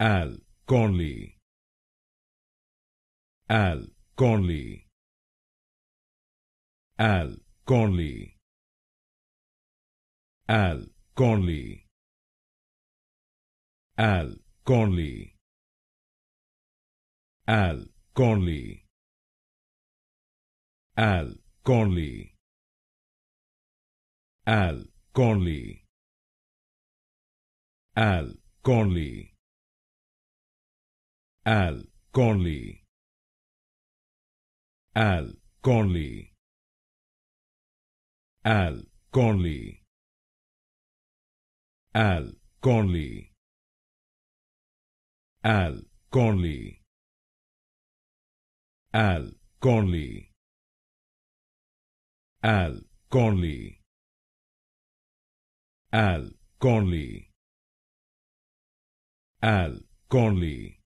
Al Conley. Al Conley. Al Conley. Al Conley. Al Conley. Al Conley. Al Conley. Al Conley. Al Conley. Al Conley Al Conley Al Conley Al Conley Al Conley Al Conley Al Conley Al Conley Al Conley